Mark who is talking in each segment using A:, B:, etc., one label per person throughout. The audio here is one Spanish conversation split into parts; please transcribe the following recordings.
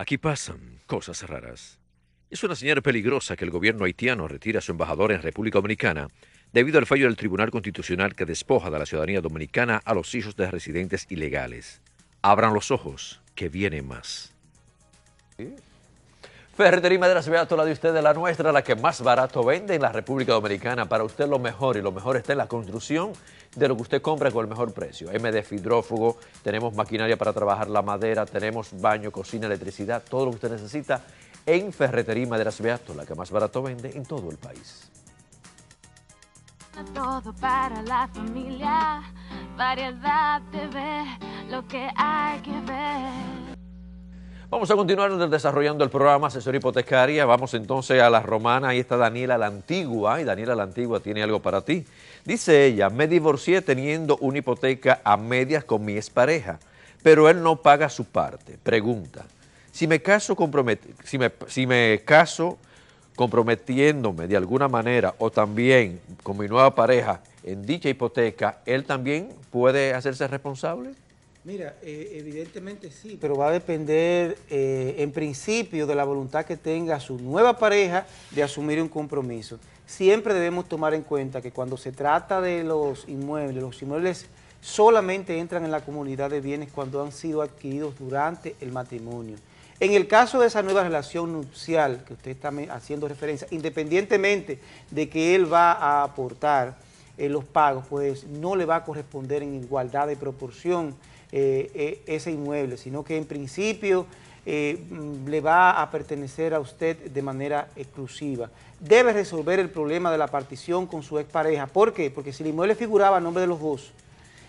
A: Aquí pasan cosas raras. Es una señal peligrosa que el gobierno haitiano retira a su embajador en República Dominicana debido al fallo del Tribunal Constitucional que despoja de la ciudadanía dominicana a los hijos de residentes ilegales. Abran los ojos, que viene más. Ferretería Madera Sebeato, la de usted la nuestra, la que más barato vende en la República Dominicana. Para usted lo mejor y lo mejor está en la construcción de lo que usted compra con el mejor precio. MDF hidrófugo, tenemos maquinaria para trabajar la madera, tenemos baño, cocina, electricidad, todo lo que usted necesita en Ferretería Madera Sebeato, la que más barato vende en todo el país. Todo para la familia, variedad lo que hay que ver. Vamos a continuar desarrollando el programa Asesor Hipotecaria. Vamos entonces a la romana. Ahí está Daniela la Antigua. Y Daniela la Antigua tiene algo para ti. Dice ella, me divorcié teniendo una hipoteca a medias con mi expareja, pero él no paga su parte. Pregunta, si me caso, si me caso comprometiéndome de alguna manera o también con mi nueva pareja en dicha hipoteca, ¿él también puede hacerse responsable?
B: Mira, eh, evidentemente sí. Pero va a depender, eh, en principio, de la voluntad que tenga su nueva pareja de asumir un compromiso. Siempre debemos tomar en cuenta que cuando se trata de los inmuebles, los inmuebles solamente entran en la comunidad de bienes cuando han sido adquiridos durante el matrimonio. En el caso de esa nueva relación nupcial que usted está haciendo referencia, independientemente de que él va a aportar eh, los pagos, pues no le va a corresponder en igualdad de proporción eh, eh, ese inmueble, sino que en principio eh, mm, le va a pertenecer a usted de manera exclusiva. Debe resolver el problema de la partición con su expareja. ¿Por qué? Porque si el inmueble figuraba a nombre de los dos,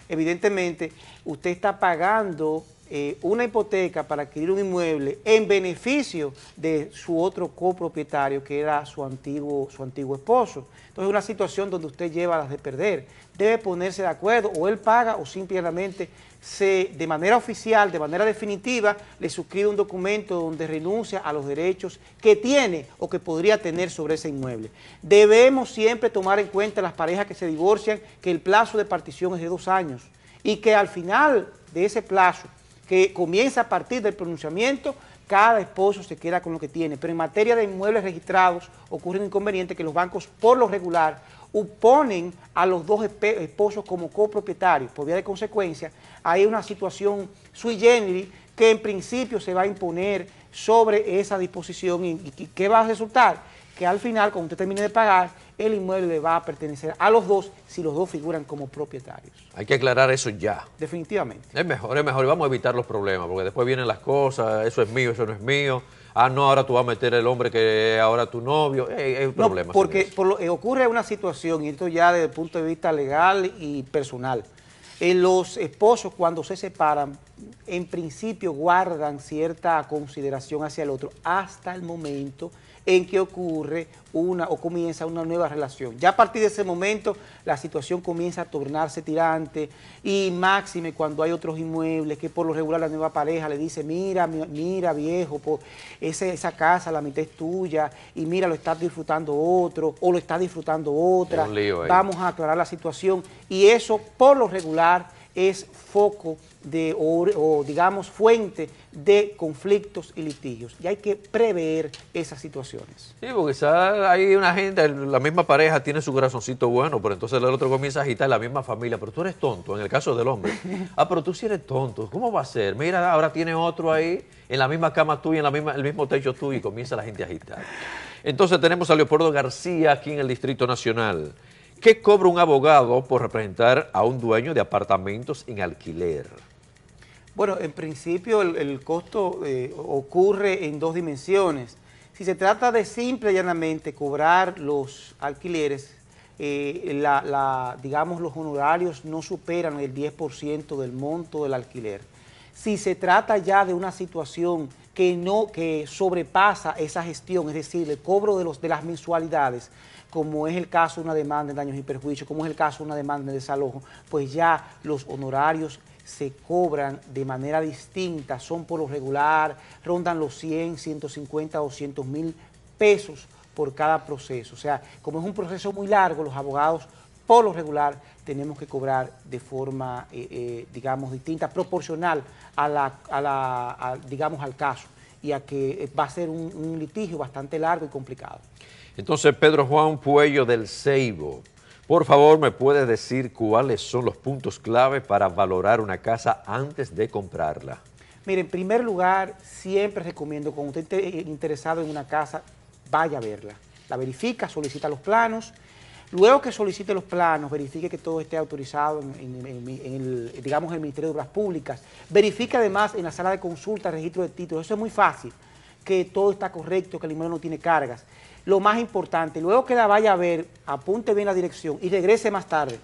B: evidentemente usted está pagando eh, una hipoteca para adquirir un inmueble en beneficio de su otro copropietario, que era su antiguo, su antiguo esposo. Entonces, una situación donde usted lleva las de perder. Debe ponerse de acuerdo, o él paga, o simplemente se, de manera oficial, de manera definitiva, le suscribe un documento donde renuncia a los derechos que tiene o que podría tener sobre ese inmueble. Debemos siempre tomar en cuenta las parejas que se divorcian que el plazo de partición es de dos años y que al final de ese plazo que comienza a partir del pronunciamiento, cada esposo se queda con lo que tiene. Pero en materia de inmuebles registrados ocurre un inconveniente que los bancos por lo regular oponen a los dos esposos como copropietarios. Por vía de consecuencia, hay una situación sui generis que en principio se va a imponer sobre esa disposición y, y qué va a resultar que al final, cuando usted termine de pagar, el inmueble va a pertenecer a los dos si los dos figuran como propietarios.
A: Hay que aclarar eso ya. Definitivamente. Es mejor, es mejor. Vamos a evitar los problemas, porque después vienen las cosas, eso es mío, eso no es mío. Ah, no, ahora tú vas a meter el hombre que es ahora tu novio. Es, eh, un eh, problema. Porque
B: eh, ocurre una situación, y esto ya desde el punto de vista legal y personal. los esposos, cuando se separan, en principio guardan cierta consideración hacia el otro hasta el momento en que ocurre una o comienza una nueva relación. Ya a partir de ese momento la situación comienza a tornarse tirante y máxime cuando hay otros inmuebles que por lo regular la nueva pareja le dice, mira, mira viejo, por esa casa la mitad es tuya y mira, lo está disfrutando otro o lo está disfrutando otra. Vamos a aclarar la situación y eso por lo regular es foco de, o, digamos fuente de conflictos y litigios. Y hay que prever esas situaciones.
A: Sí, porque quizás hay una gente, la misma pareja tiene su corazoncito bueno, pero entonces el otro comienza a agitar la misma familia, pero tú eres tonto, en el caso del hombre. Ah, pero tú sí eres tonto, ¿cómo va a ser? Mira, ahora tiene otro ahí, en la misma cama tuya, en la misma, el mismo techo tuyo, y comienza la gente a agitar. Entonces tenemos a Leopoldo García aquí en el Distrito Nacional. ¿Qué cobra un abogado por representar a un dueño de apartamentos en alquiler?
B: Bueno, en principio el, costo eh, ocurre en dos dimensiones. Si se trata de simple y llanamente cobrar los alquileres, eh, digamos los honorarios no superan el 10% del monto del alquiler. Si se trata ya de una situación que no que sobrepasa esa gestión, es decir, el cobro de, los, de las mensualidades, como es el caso de una demanda de daños y perjuicios, como es el caso de una demanda de desalojo, pues ya los honorarios se cobran de manera distinta, son por lo regular, rondan los 100, 150, 200 mil pesos por cada proceso. O sea, como es un proceso muy largo, los abogados por lo regular tenemos que cobrar de forma, eh, eh, digamos, distinta, proporcional a la, a la digamos, al caso y a que eh, va a ser un, litigio bastante largo y complicado.
A: Entonces, Pedro Juan Puello del Ceibo, por favor, ¿me puedes decir cuáles son los puntos clave para valorar una casa antes de comprarla?
B: Mire, en primer lugar, siempre recomiendo, cuando usted esté interesado en una casa, vaya a verla. La verifica, solicita los planos, Luego que solicite los planos, verifique que todo esté autorizado en, el, Ministerio de Obras Públicas. Verifique además en la sala de consulta, registro de títulos. Eso es muy fácil, que todo está correcto, que el inmueble no tiene cargas. Lo más importante, luego que la vaya a ver, apunte bien la dirección y regrese más tarde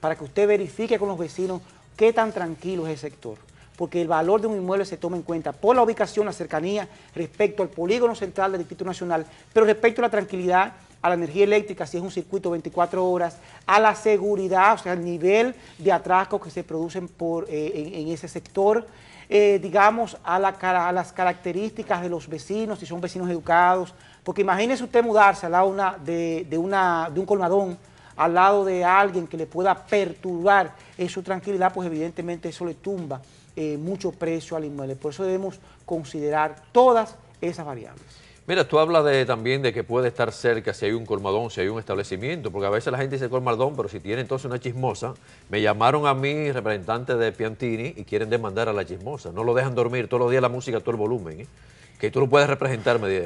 B: para que usted verifique con los vecinos qué tan tranquilo es el sector porque el valor de un inmueble se toma en cuenta por la ubicación, la cercanía, respecto al polígono central del Distrito Nacional, pero respecto a la tranquilidad a la energía eléctrica, si es un circuito 24 horas, a la seguridad, o sea, al nivel de atracos que se producen por, eh, en, ese sector, eh, digamos, a, las características de los vecinos, si son vecinos educados, porque imagínese usted mudarse al lado de, una, de un colmadón, al lado de alguien que le pueda perturbar en su tranquilidad, pues evidentemente eso le tumba eh, mucho precio al inmueble. Por eso debemos considerar todas esas variables.
A: Mira, tú hablas de, también de que puede estar cerca si hay un colmadón, si hay un establecimiento, porque a veces la gente dice colmadón, pero si tiene entonces una chismosa, me llamaron a mí, representante de Piantini, y quieren demandar a la chismosa. No lo dejan dormir, todos los días la música, todo el volumen. ¿eh? Que tú lo puedes representar, me,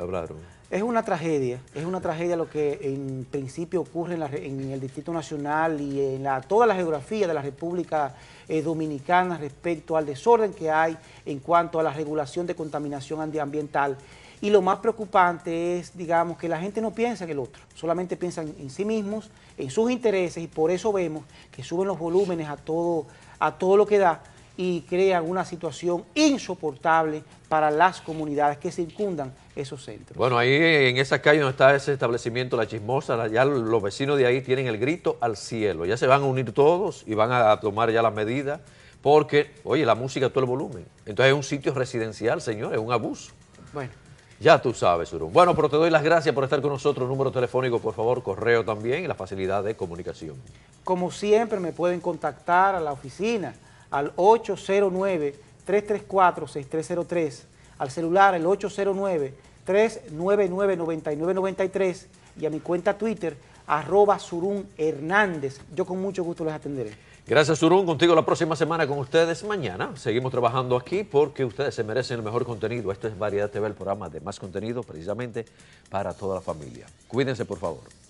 A: hablaron.
B: Es una tragedia, es una tragedia lo que en principio ocurre en, el Distrito Nacional y en toda la geografía de la República eh, Dominicana respecto al desorden que hay en cuanto a la regulación de contaminación ambiental. Y lo más preocupante es, digamos, que la gente no piensa en el otro, solamente piensan en sí mismos, en sus intereses, y por eso vemos que suben los volúmenes a todo, a todo lo que da y crean una situación insoportable para las comunidades que circundan esos centros.
A: Bueno, ahí en esa calle donde está ese establecimiento, la chismosa, ya los vecinos de ahí tienen el grito al cielo. Ya se van a unir todos y van a tomar ya las medidas porque, oye, la música todo el volumen. Entonces es un sitio residencial, señores, es un abuso. Bueno. Ya tú sabes, Surún. Bueno, pero te doy las gracias por estar con nosotros. Número telefónico, por favor, correo también y la facilidad de comunicación.
B: Como siempre, me pueden contactar a la oficina al 809-334-6303, al celular el 809-399-9993 y a mi cuenta Twitter, arroba Hernández. Yo con mucho gusto les atenderé.
A: Gracias, Surún. Contigo la próxima semana con ustedes. Mañana seguimos trabajando aquí porque ustedes se merecen el mejor contenido. Esto es Variedad TV, el programa de más contenido precisamente para toda la familia. Cuídense, por favor.